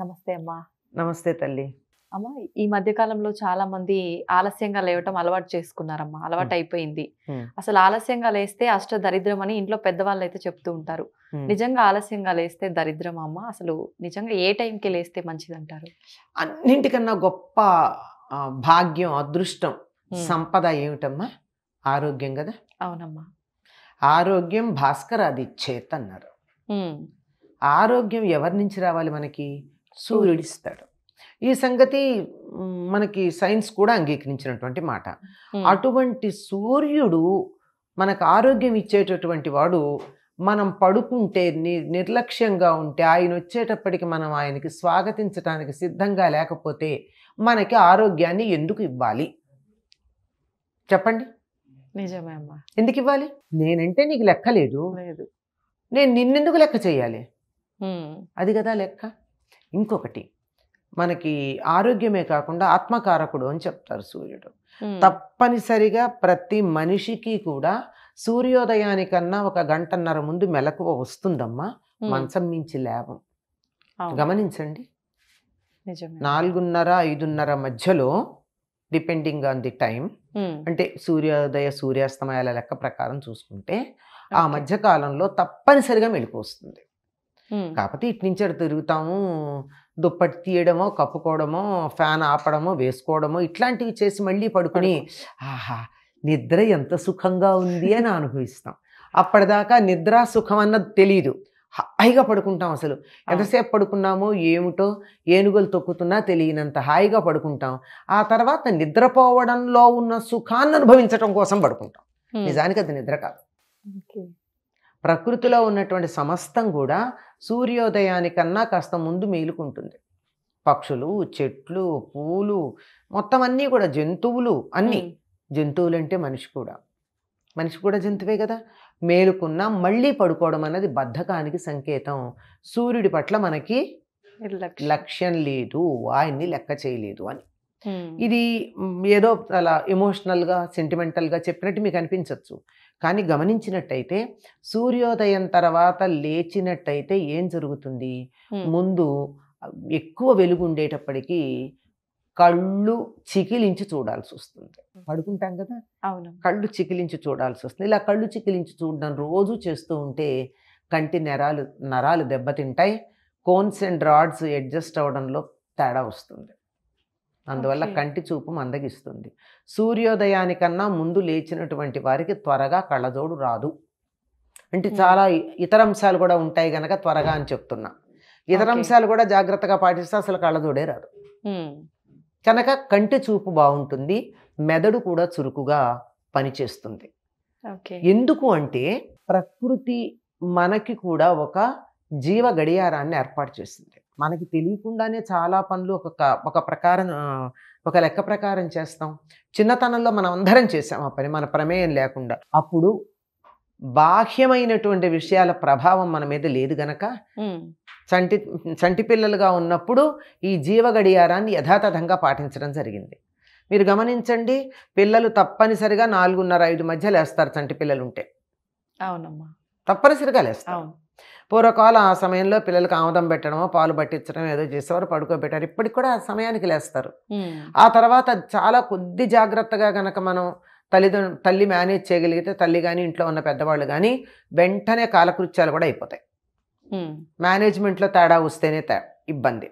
నమస్తే అమ్మా నమస్తే తల్లి అమ్మ ఈ మధ్య కాలంలో చాలా మంది ఆలస్యంగా లేవటం అలవాటు చేసుకున్నారమ్మా అలవాటు అయిపోయింది అసలు ఆలస్యంగా లేస్తే అష్ట దరిద్రం అని ఇంట్లో పెద్దవాళ్ళు అయితే చెప్తూ ఉంటారు నిజంగా ఆలస్యంగా లేస్తే దరిద్రం అమ్మ అసలు నిజంగా ఏ టైంకి లేస్తే మంచిది అంటారు అన్నింటికన్నా గొప్ప భాగ్యం అదృష్టం సంపద ఏమిటమ్మా ఆరోగ్యం కదా అవునమ్మా ఆరోగ్యం భాస్కర్ అది చేత అన్నారు ఆరోగ్యం ఎవరి నుంచి రావాలి మనకి సూర్యుడిస్తాడు ఈ సంగతి మనకి సైన్స్ కూడా అంగీకరించినటువంటి మాట అటువంటి సూర్యుడు మనకు ఆరోగ్యం ఇచ్చేటటువంటి వాడు మనం పడుకుంటే ని నిర్లక్ష్యంగా ఉంటే ఆయన వచ్చేటప్పటికి మనం ఆయనకి స్వాగతించడానికి సిద్ధంగా లేకపోతే మనకి ఆరోగ్యాన్ని ఎందుకు ఇవ్వాలి చెప్పండి నిజమే అమ్మా ఎందుకు ఇవ్వాలి నేనంటే నీకు లెక్క లేదు నేను నిన్నెందుకు లెక్క చేయాలి అది కదా లెక్క ఇంకొకటి మనకి ఆరోగ్యమే కాకుండా ఆత్మకారకుడు అని చెప్తారు సూర్యుడు తప్పనిసరిగా ప్రతి మనిషికి కూడా సూర్యోదయానికన్నా ఒక గంటన్నర ముందు మెలకువ వస్తుందమ్మా మంచం మించి లేవం గమనించండి నాలుగున్నర ఐదున్నర మధ్యలో డిపెండింగ్ ఆన్ ది టైం అంటే సూర్యోదయ సూర్యాస్తమయాల లెక్క ప్రకారం చూసుకుంటే ఆ మధ్యకాలంలో తప్పనిసరిగా మెలకు వస్తుంది కాకపోతే ఇటు నుంచి అటు తిరుగుతాము దుప్పటి తీయడమో కప్పుకోవడమో ఫ్యాన్ ఆపడమో వేసుకోవడమో ఇట్లాంటివి చేసి మళ్ళీ పడుకుని ఆహా నిద్ర ఎంత సుఖంగా ఉంది అని అనుభవిస్తాం అప్పటిదాకా నిద్ర సుఖం అన్నది తెలియదు హాయిగా పడుకుంటాం అసలు ఎంతసేపు పడుకున్నామో ఏమిటో ఏనుగులు తొక్కుతున్నా తెలియనంత హాయిగా పడుకుంటాం ఆ తర్వాత నిద్రపోవడంలో ఉన్న సుఖాన్ని అనుభవించడం కోసం పడుకుంటాం నిజానికి అది నిద్ర కాదు ప్రకృతిలో ఉన్నటువంటి సమస్తం కూడా సూర్యోదయానికన్నా కాస్త ముందు మేలుకుంటుంది పక్షులు చెట్లు పూలు మొత్తం అన్నీ కూడా జంతువులు అన్నీ జంతువులంటే మనిషి కూడా మనిషి కూడా జంతువే కదా మేలుకున్నా మళ్ళీ పడుకోవడం అన్నది బద్ధకానికి సంకేతం సూర్యుడి పట్ల మనకి లక్ష్యం లేదు ఆయన్ని లెక్క చేయలేదు అని ఇది ఏదో అలా ఎమోషనల్గా సెంటిమెంటల్గా చెప్పినట్టు మీకు అనిపించవచ్చు కానీ గమనించినట్టయితే సూర్యోదయం తర్వాత లేచినట్టయితే ఏం జరుగుతుంది ముందు ఎక్కువ వెలుగు ఉండేటప్పటికీ కళ్ళు చికిలించి చూడాల్సి వస్తుంది పడుకుంటాం కదా కళ్ళు చికిలించి చూడాల్సి వస్తుంది ఇలా కళ్ళు చికిలించి చూడడం రోజు చేస్తూ ఉంటే కంటి నరాలు నరాలు దెబ్బతింటాయి కోన్స్ అండ్ రాడ్స్ అడ్జస్ట్ అవడంలో తేడా వస్తుంది అందువల్ల కంటి చూపు మందగిస్తుంది సూర్యోదయానికన్నా ముందు లేచినటువంటి వారికి త్వరగా కళ్ళజోడు రాదు అంటే చాలా ఇతర అంశాలు కూడా ఉంటాయి గనక త్వరగా అని చెప్తున్నా ఇతర అంశాలు కూడా జాగ్రత్తగా పాటిస్తే అసలు కళ్ళజోడే రాదు కనుక కంటి చూపు బాగుంటుంది మెదడు కూడా చురుకుగా పనిచేస్తుంది ఎందుకు అంటే ప్రకృతి మనకి కూడా ఒక జీవ గడియారాన్ని ఏర్పాటు చేసింది మనకి తెలియకుండానే చాలా పనులు ఒక ఒక ప్రకారం ఒక లెక్క ప్రకారం చేస్తాం చిన్నతనంలో మనం అందరం చేసాం ఆ పని మన ప్రమేయం లేకుండా అప్పుడు బాహ్యమైనటువంటి విషయాల ప్రభావం మన మీద లేదు గనక చంటి చంటి పిల్లలుగా ఉన్నప్పుడు ఈ జీవ గడియారాన్ని యథాతథంగా పాటించడం జరిగింది మీరు గమనించండి పిల్లలు తప్పనిసరిగా నాలుగున్నర ఐదు మధ్య లేస్తారు చంటి పిల్లలు ఉంటే అవునమ్మా తప్పనిసరిగా లేస్తారు పూర్వకాలం ఆ సమయంలో పిల్లలకు ఆమదం పెట్టడమో పాలు పట్టించడం ఏదో చేసేవారు పడుకోబెట్టారు ఇప్పటికి కూడా ఆ సమయానికి లేస్తారు ఆ తర్వాత చాలా కొద్ది జాగ్రత్తగా కనుక మనం తల్లిదండ్రు తల్లి మేనేజ్ చేయగలిగితే తల్లి కానీ ఇంట్లో ఉన్న పెద్దవాళ్ళు కానీ వెంటనే కాలకృత్యాలు కూడా అయిపోతాయి మేనేజ్మెంట్లో తేడా వస్తేనే ఇబ్బంది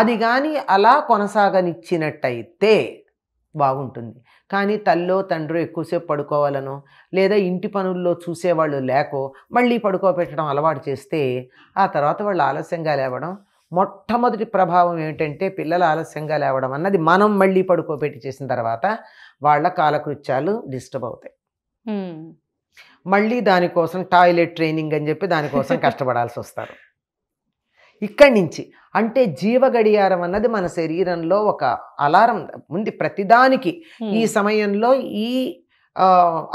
అది కానీ అలా కొనసాగనిచ్చినట్టయితే బాగుంటుంది కానీ తల్లో తండ్రి ఎక్కువసేపు పడుకోవాలనో లేదా ఇంటి పనుల్లో చూసేవాళ్ళు లేకో మళ్ళీ పడుకోపెట్టడం అలవాటు చేస్తే ఆ తర్వాత వాళ్ళు ఆలస్యంగా లేవడం మొట్టమొదటి ప్రభావం ఏమిటంటే పిల్లలు ఆలస్యంగా లేవడం అన్నది మనం మళ్ళీ పడుకోబెట్టి చేసిన తర్వాత వాళ్ళ కాలకృత్యాలు డిస్టర్బ్ అవుతాయి మళ్ళీ దానికోసం టాయిలెట్ ట్రైనింగ్ అని చెప్పి దానికోసం కష్టపడాల్సి వస్తారు ఇక్కడి నుంచి అంటే జీవ గడియారం అన్నది మన శరీరంలో ఒక అలారం ఉంది ప్రతిదానికి ఈ సమయంలో ఈ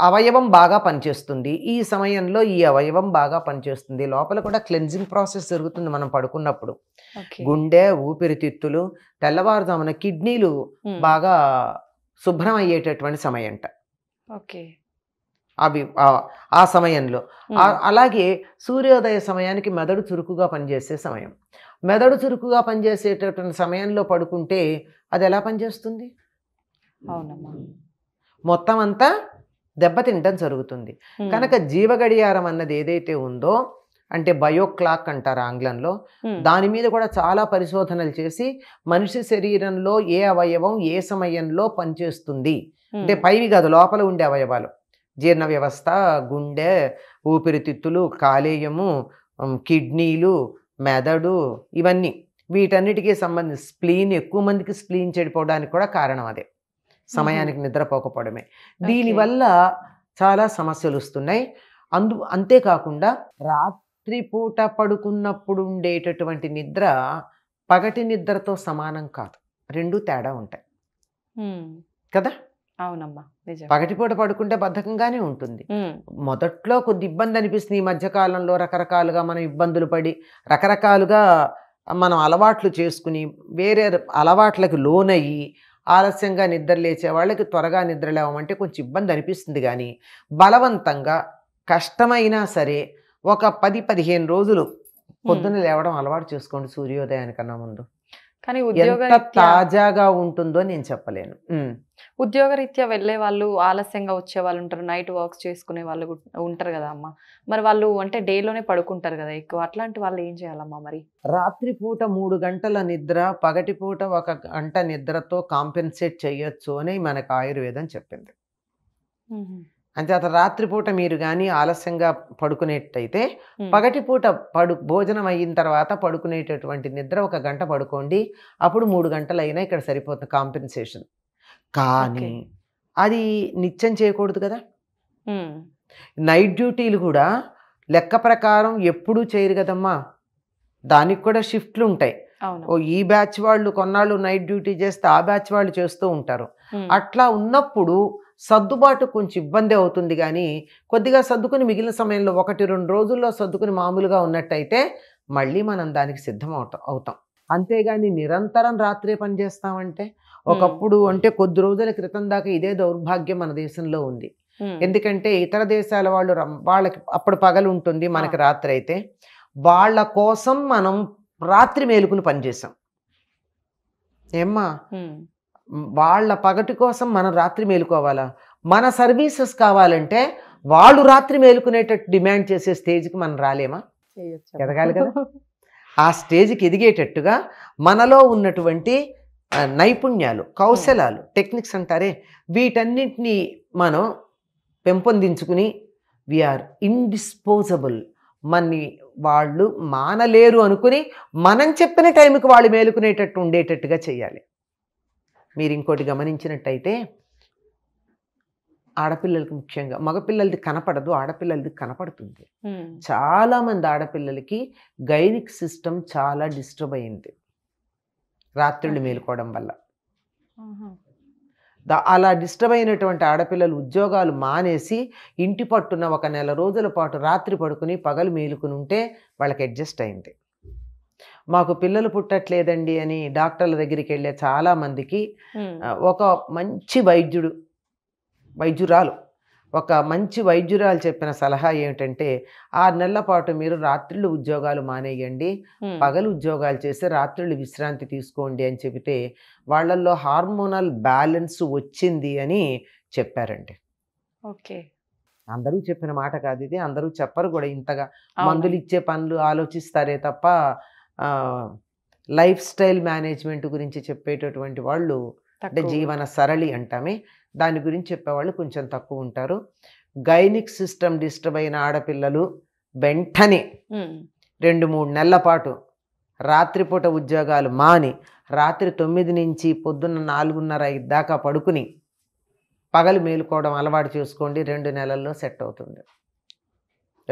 అవయవం బాగా పనిచేస్తుంది ఈ సమయంలో ఈ అవయవం బాగా పనిచేస్తుంది లోపల కూడా క్లెన్జింగ్ ప్రాసెస్ జరుగుతుంది మనం పడుకున్నప్పుడు గుండె ఊపిరితిత్తులు తెల్లవారుజామున కిడ్నీలు బాగా శుభ్రం అయ్యేటటువంటి సమయం ఓకే అవి ఆ సమయంలో అలాగే సూర్యోదయ సమయానికి మెదడు చురుకుగా పనిచేసే సమయం మెదడు చురుకుగా పనిచేసేటటువంటి సమయంలో పడుకుంటే అది ఎలా పనిచేస్తుంది అవునమ్మా మొత్తం అంతా దెబ్బతింటం జరుగుతుంది కనుక జీవ గడియారం అన్నది ఏదైతే ఉందో అంటే బయో క్లాక్ అంటారు ఆంగ్లంలో దాని మీద కూడా చాలా పరిశోధనలు చేసి మనిషి శరీరంలో ఏ అవయవం ఏ సమయంలో పనిచేస్తుంది అంటే పైవి కాదు లోపల ఉండే అవయవాలు జీర్ణ వ్యవస్థ గుండె ఊపిరితిత్తులు కాలేయము కిడ్నీలు మెదడు ఇవన్నీ వీటన్నిటికీ సంబంధించి స్ప్లీన్ ఎక్కువ మందికి స్ప్లీన్ చెడిపోవడానికి కూడా కారణం అదే సమయానికి నిద్రపోకపోవడమే దీనివల్ల చాలా సమస్యలు వస్తున్నాయి అందు అంతేకాకుండా రాత్రిపూట పడుకున్నప్పుడు ఉండేటటువంటి నిద్ర పగటి నిద్రతో సమానం కాదు రెండు తేడా ఉంటాయి కదా అవునమ్మా పగటిపూట పడుకుంటే బద్ధకంగానే ఉంటుంది మొదట్లో కొద్ది ఇబ్బంది అనిపిస్తుంది ఈ మధ్యకాలంలో రకరకాలుగా మనం ఇబ్బందులు పడి రకరకాలుగా మనం అలవాట్లు చేసుకుని వేరే అలవాట్లకు లోనయ్యి ఆలస్యంగా నిద్ర లేచే వాళ్ళకి త్వరగా నిద్ర లేవమంటే కొంచెం ఇబ్బంది అనిపిస్తుంది కానీ బలవంతంగా కష్టమైనా సరే ఒక పది పదిహేను రోజులు పొద్దున లేవడం అలవాటు చేసుకోండి సూర్యోదయానికన్నా ముందు కానీ తాజాగా ఉంటుందో నేను చెప్పలేను ఉద్యోగరీత్యా వెళ్ళే వాళ్ళు ఆలస్యంగా వచ్చే వాళ్ళు ఉంటారు నైట్ వర్క్స్ చేసుకునే వాళ్ళు ఉంటారు కదా అమ్మ మరి వాళ్ళు అంటే డేలోనే పడుకుంటారు కదా ఎక్కువ అట్లాంటి వాళ్ళు ఏం చేయాలమ్మా మరి రాత్రిపూట మూడు గంటల నిద్ర పగటిపూట ఒక గంట నిద్రతో కాంపెన్సేట్ చేయొచ్చు అని మనకు ఆయుర్వేదం చెప్పింది అంటే అతను రాత్రిపూట మీరు కానీ ఆలస్యంగా పడుకునేటైతే పగటిపూట పడు భోజనం అయిన తర్వాత పడుకునేటటువంటి నిద్ర ఒక గంట పడుకోండి అప్పుడు మూడు గంటలైనా ఇక్కడ సరిపోతుంది కాంపెన్సేషన్ కానీ అది నిత్యం చేయకూడదు కదా నైట్ డ్యూటీలు కూడా లెక్క ప్రకారం ఎప్పుడూ చేయరు కదమ్మా దానికి కూడా షిఫ్ట్లు ఉంటాయి ఓ ఈ బ్యాచ్ వాళ్ళు కొన్నాళ్ళు నైట్ డ్యూటీ చేస్తే ఆ బ్యాచ్ వాళ్ళు చేస్తూ ఉంటారు అట్లా ఉన్నప్పుడు సర్దుబాటు కొంచెం ఇబ్బంది అవుతుంది కానీ కొద్దిగా సర్దుకుని మిగిలిన సమయంలో ఒకటి రెండు రోజుల్లో సర్దుకుని మామూలుగా ఉన్నట్టయితే మళ్ళీ మనం దానికి సిద్ధం అవుతాం అవుతాం అంతేగాని నిరంతరం రాత్రే పనిచేస్తామంటే ఒకప్పుడు అంటే కొద్ది రోజుల క్రితం దాకా ఇదే దౌర్భాగ్యం మన దేశంలో ఉంది ఎందుకంటే ఇతర దేశాల వాళ్ళు వాళ్ళకి అప్పుడు పగలు ఉంటుంది మనకి రాత్రి అయితే వాళ్ళ కోసం మనం రాత్రి మేలుకుని పనిచేసాం ఏమ్మా వాళ్ళ పగటి కోసం మనం రాత్రి మేలుకోవాలా మన సర్వీసెస్ కావాలంటే వాళ్ళు రాత్రి మేలుకునేటట్టు డిమాండ్ చేసే స్టేజ్కి మనం రాలేమా ఎదగాలి కదా ఆ స్టేజ్కి ఎదిగేటట్టుగా మనలో ఉన్నటువంటి నైపుణ్యాలు కౌశలాలు టెక్నిక్స్ అంటారే వీటన్నింటినీ మనం పెంపొందించుకుని వీఆర్ ఇండిస్పోజబుల్ మన్ని వాళ్ళు మానలేరు అనుకుని మనం చెప్పిన టైంకి వాళ్ళు మేలుకునేటట్టు ఉండేటట్టుగా చేయాలి మీరు ఇంకోటి గమనించినట్టయితే ఆడపిల్లలకి ముఖ్యంగా మగపిల్లలది కనపడదు ఆడపిల్లలది కనపడుతుంది చాలా మంది ఆడపిల్లలకి గైనిక్ సిస్టమ్ చాలా డిస్టర్బ్ అయింది రాత్రిళ్ళు మేలుకోవడం వల్ల అలా డిస్టర్బ్ అయినటువంటి ఆడపిల్లలు ఉద్యోగాలు మానేసి ఇంటి పట్టున ఒక నెల రోజుల పాటు రాత్రి పడుకుని పగలు మేలుకుని ఉంటే వాళ్ళకి అడ్జస్ట్ అయింది మాకు పిల్లలు పుట్టట్లేదండి అని డాక్టర్ల దగ్గరికి వెళ్ళే చాలా మందికి ఒక మంచి వైద్యుడు వైద్యురాలు ఒక మంచి వైద్యురాలు చెప్పిన సలహా ఏమిటంటే ఆరు నెలల పాటు మీరు రాత్రిళ్ళు ఉద్యోగాలు మానేయండి పగలు ఉద్యోగాలు చేస్తే రాత్రిళ్ళు విశ్రాంతి తీసుకోండి అని చెబితే వాళ్ళల్లో హార్మోనల్ బ్యాలెన్స్ వచ్చింది అని చెప్పారండి ఓకే అందరూ చెప్పిన మాట కాదు ఇది అందరూ చెప్పరు కూడా ఇంతగా మందులు ఇచ్చే పనులు ఆలోచిస్తారే తప్ప లైఫ్ స్టైల్ మేనేజ్మెంట్ గురించి చెప్పేటటువంటి వాళ్ళు అంటే జీవన సరళి అంటామే దాని గురించి చెప్పేవాళ్ళు కొంచెం తక్కువ ఉంటారు గైనిక్ సిస్టమ్ డిస్టర్బ్ అయిన ఆడపిల్లలు వెంటనే రెండు మూడు నెలల పాటు రాత్రిపూట ఉద్యోగాలు మాని రాత్రి తొమ్మిది నుంచి పొద్దున్న నాలుగున్నర దాకా పడుకుని పగలు మేలుకోవడం అలవాటు చేసుకోండి రెండు నెలల్లో సెట్ అవుతుంది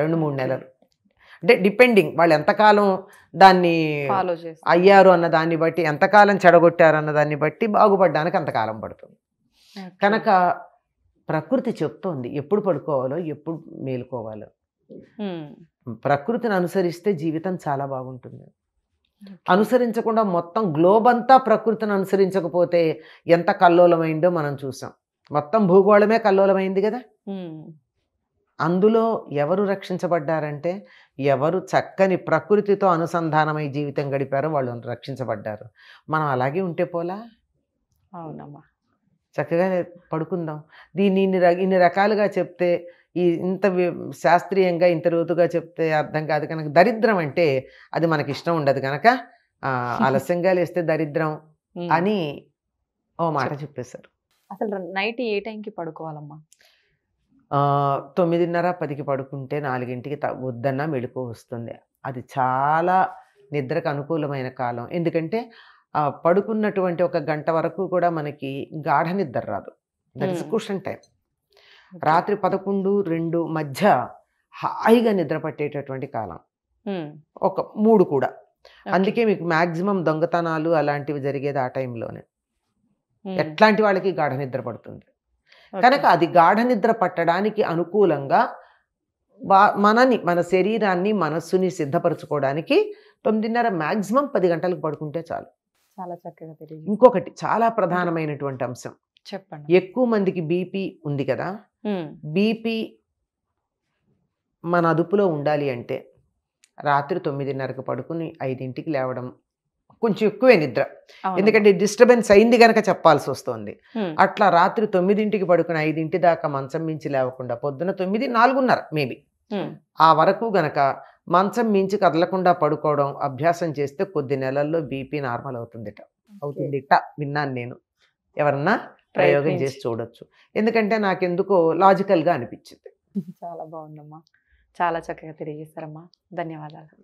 రెండు మూడు నెలలు అంటే డిపెండింగ్ వాళ్ళు ఎంతకాలం దాన్ని అయ్యారు అన్న దాన్ని బట్టి ఎంతకాలం చెడగొట్టారు అన్న దాన్ని బట్టి బాగుపడడానికి అంతకాలం పడుతుంది కనుక ప్రకృతి చెప్తోంది ఎప్పుడు పడుకోవాలో ఎప్పుడు మేలుకోవాలో ప్రకృతిని అనుసరిస్తే జీవితం చాలా బాగుంటుంది అనుసరించకుండా మొత్తం గ్లోబ్ అంతా ప్రకృతిని అనుసరించకపోతే ఎంత కల్లోలమైందో మనం చూసాం మొత్తం భూగోళమే కల్లోలమైంది కదా అందులో ఎవరు రక్షించబడ్డారంటే ఎవరు చక్కని ప్రకృతితో అనుసంధానమై జీవితం గడిపారో వాళ్ళు రక్షించబడ్డారు మనం అలాగే ఉంటే పోలా అవునమ్మా చక్కగా పడుకుందాం దీన్ని ఇన్ని ఇన్ని రకాలుగా చెప్తే ఈ ఇంత శాస్త్రీయంగా ఇంత లోతుగా చెప్తే అర్థం కాదు కనుక దరిద్రం అంటే అది మనకి ఇష్టం ఉండదు కనుక ఆలస్యంగా లేస్తే దరిద్రం అని ఓ మాట చెప్పేశారు అసలు నైట్ ఏ టైంకి పడుకోవాలమ్మా తొమ్మిదిన్నర పదికి పడుకుంటే నాలుగింటికి వద్దన్నా మెళుకు వస్తుంది అది చాలా నిద్రకు అనుకూలమైన కాలం ఎందుకంటే పడుకున్నటువంటి ఒక గంట వరకు కూడా మనకి గాఢ నిద్ర రాదు దట్ ఇస్ కుషన్ టైం రాత్రి పదకొండు రెండు మధ్య హాయిగా నిద్ర పట్టేటటువంటి కాలం ఒక మూడు కూడా అందుకే మీకు మ్యాక్సిమం దొంగతనాలు అలాంటివి జరిగేది ఆ టైంలోనే ఎట్లాంటి వాళ్ళకి గాఢ నిద్ర పడుతుంది కనుక అది గాఢ నిద్ర పట్టడానికి అనుకూలంగా మనని మన శరీరాన్ని మనస్సుని సిద్ధపరచుకోవడానికి తొమ్మిదిన్నర మ్యాక్సిమం పది గంటలకు పడుకుంటే చాలు చాలా చక్కగా తెలియదు ఇంకొకటి చాలా ప్రధానమైనటువంటి అంశం చెప్పండి ఎక్కువ మందికి బీపీ ఉంది కదా బీపీ మన అదుపులో ఉండాలి అంటే రాత్రి తొమ్మిదిన్నరకు పడుకుని ఐదింటికి లేవడం కొంచెం ఎక్కువే నిద్ర ఎందుకంటే డిస్టర్బెన్స్ అయింది కనుక చెప్పాల్సి వస్తుంది అట్లా రాత్రి తొమ్మిదింటికి పడుకుని ఐదింటి దాకా మంచం మించి లేవకుండా పొద్దున తొమ్మిది నాలుగున్నర మేబీ ఆ వరకు గనక మంచం మించి కదలకుండా పడుకోవడం అభ్యాసం చేస్తే కొద్ది నెలల్లో బీపీ నార్మల్ అవుతుందిట అవుతుందిట విన్నాను నేను ఎవరన్నా ప్రయోగం చేసి చూడొచ్చు ఎందుకంటే నాకెందుకో లాజికల్గా అనిపించింది చాలా బాగుందమ్మా చాలా చక్కగా తెలియజేస్తారమ్మా ధన్యవాదాలు